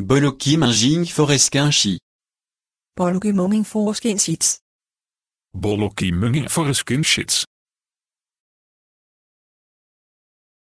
Bolokiminging foreskinchi. Bolokiminging foreskindshits. Bolokiminging foreskinshits.